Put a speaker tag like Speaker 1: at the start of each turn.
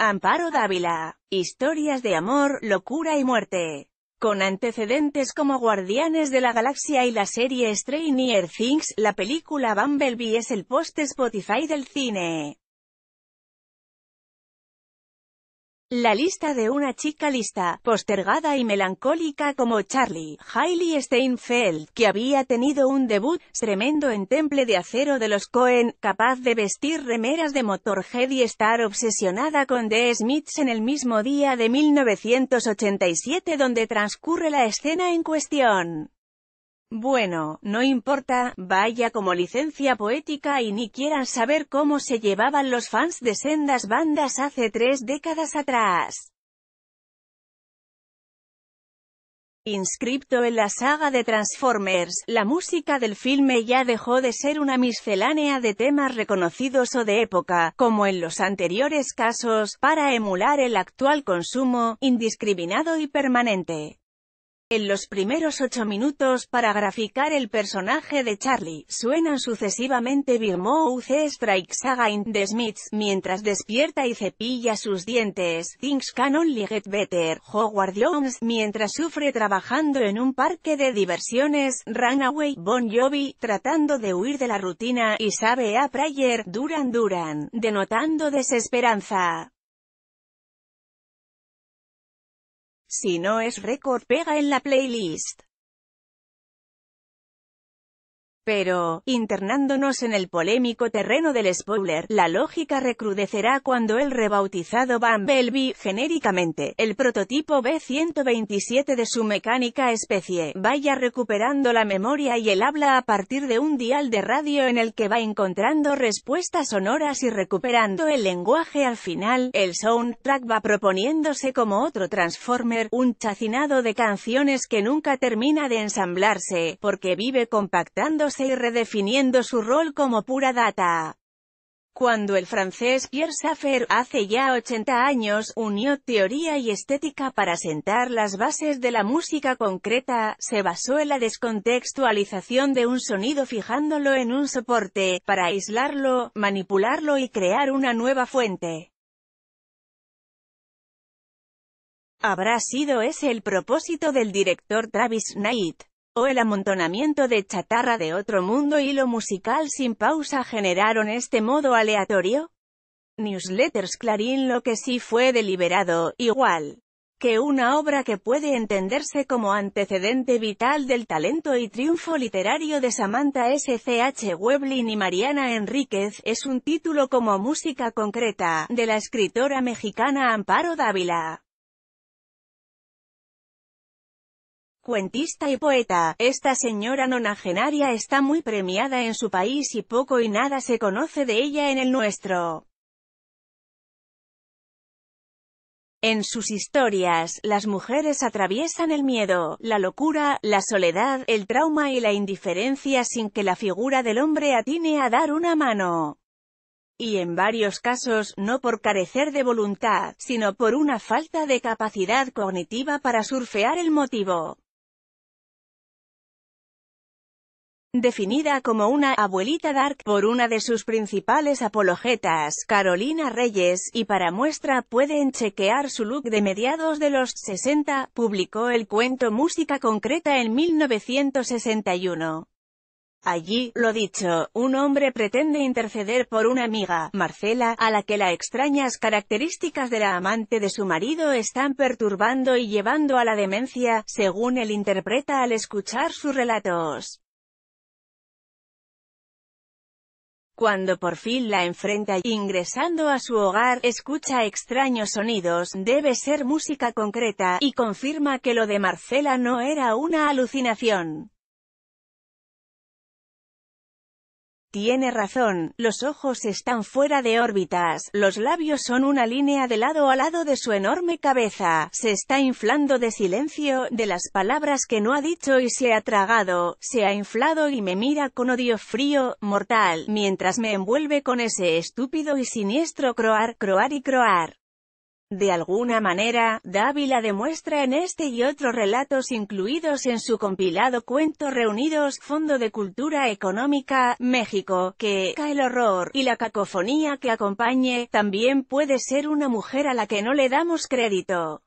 Speaker 1: Amparo Dávila. Historias de amor, locura y muerte. Con antecedentes como Guardianes de la Galaxia y la serie Stranger Things, la película Bumblebee es el post Spotify del cine. La lista de una chica lista, postergada y melancólica como Charlie, Hailey Steinfeld, que había tenido un debut tremendo en Temple de Acero de los Cohen, capaz de vestir remeras de Motorhead y estar obsesionada con The Smiths en el mismo día de 1987 donde transcurre la escena en cuestión. Bueno, no importa, vaya como licencia poética y ni quieran saber cómo se llevaban los fans de sendas bandas hace tres décadas atrás. Inscripto en la saga de Transformers, la música del filme ya dejó de ser una miscelánea de temas reconocidos o de época, como en los anteriores casos, para emular el actual consumo, indiscriminado y permanente. En los primeros ocho minutos para graficar el personaje de Charlie, suenan sucesivamente Big Mouth Strikes Again The Smiths, mientras despierta y cepilla sus dientes, Things Can Only Get Better, Howard Jones, mientras sufre trabajando en un parque de diversiones, Runaway, Bon Jovi, tratando de huir de la rutina, y sabe a Prayer, Duran Duran, denotando desesperanza. Si no es récord pega en la playlist. Pero, internándonos en el polémico terreno del spoiler, la lógica recrudecerá cuando el rebautizado Bumblebee, genéricamente, el prototipo B-127 de su mecánica especie, vaya recuperando la memoria y el habla a partir de un dial de radio en el que va encontrando respuestas sonoras y recuperando el lenguaje al final, el soundtrack va proponiéndose como otro Transformer, un chacinado de canciones que nunca termina de ensamblarse, porque vive compactándose y redefiniendo su rol como pura data. Cuando el francés Pierre Saffer, hace ya 80 años, unió teoría y estética para sentar las bases de la música concreta, se basó en la descontextualización de un sonido fijándolo en un soporte, para aislarlo, manipularlo y crear una nueva fuente. Habrá sido ese el propósito del director Travis Knight el amontonamiento de chatarra de otro mundo y lo musical sin pausa generaron este modo aleatorio. Newsletters Clarín lo que sí fue deliberado, igual que una obra que puede entenderse como antecedente vital del talento y triunfo literario de Samantha S.C.H. Weblin y Mariana Enríquez, es un título como música concreta, de la escritora mexicana Amparo Dávila. cuentista y poeta, esta señora nonagenaria está muy premiada en su país y poco y nada se conoce de ella en el nuestro. En sus historias, las mujeres atraviesan el miedo, la locura, la soledad, el trauma y la indiferencia sin que la figura del hombre atine a dar una mano. Y en varios casos, no por carecer de voluntad, sino por una falta de capacidad cognitiva para surfear el motivo. definida como una «abuelita dark» por una de sus principales apologetas, Carolina Reyes, y para muestra pueden chequear su look de mediados de los 60, publicó el cuento Música Concreta en 1961. Allí, lo dicho, un hombre pretende interceder por una amiga, Marcela, a la que las extrañas características de la amante de su marido están perturbando y llevando a la demencia, según él interpreta al escuchar sus relatos. Cuando por fin la enfrenta ingresando a su hogar, escucha extraños sonidos, debe ser música concreta, y confirma que lo de Marcela no era una alucinación. tiene razón, los ojos están fuera de órbitas, los labios son una línea de lado a lado de su enorme cabeza, se está inflando de silencio, de las palabras que no ha dicho y se ha tragado, se ha inflado y me mira con odio frío, mortal, mientras me envuelve con ese estúpido y siniestro croar, croar y croar. De alguna manera, Dávila demuestra en este y otros relatos incluidos en su compilado Cuentos Reunidos Fondo de Cultura Económica, México, que el horror y la cacofonía que acompañe, también puede ser una mujer a la que no le damos crédito.